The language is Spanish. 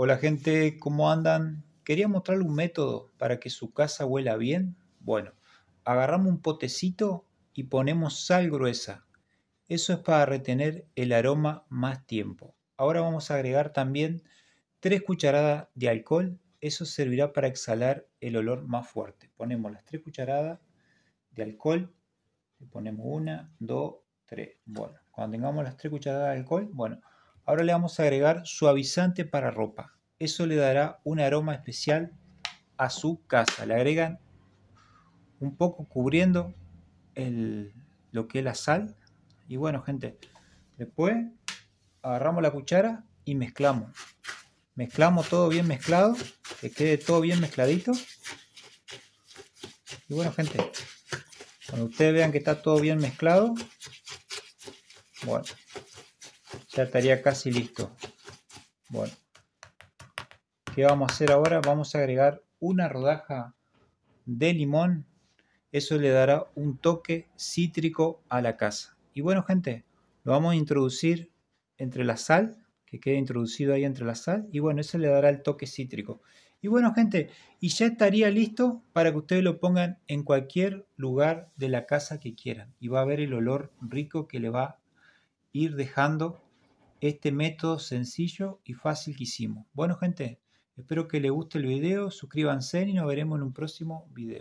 Hola gente, ¿cómo andan? Quería mostrarle un método para que su casa huela bien. Bueno, agarramos un potecito y ponemos sal gruesa. Eso es para retener el aroma más tiempo. Ahora vamos a agregar también 3 cucharadas de alcohol. Eso servirá para exhalar el olor más fuerte. Ponemos las 3 cucharadas de alcohol. Le ponemos una, dos, tres. Bueno, cuando tengamos las 3 cucharadas de alcohol, bueno, Ahora le vamos a agregar suavizante para ropa. Eso le dará un aroma especial a su casa. Le agregan un poco cubriendo lo que es la sal. Y bueno, gente, después agarramos la cuchara y mezclamos. Mezclamos todo bien mezclado, que quede todo bien mezcladito. Y bueno, gente, cuando ustedes vean que está todo bien mezclado, bueno, ya estaría casi listo. Bueno, ¿qué vamos a hacer ahora? Vamos a agregar una rodaja de limón. Eso le dará un toque cítrico a la casa. Y bueno, gente, lo vamos a introducir entre la sal, que quede introducido ahí entre la sal. Y bueno, eso le dará el toque cítrico. Y bueno, gente, y ya estaría listo para que ustedes lo pongan en cualquier lugar de la casa que quieran. Y va a ver el olor rico que le va a ir dejando este método sencillo y fácil que hicimos. Bueno gente, espero que les guste el video, suscríbanse y nos veremos en un próximo video.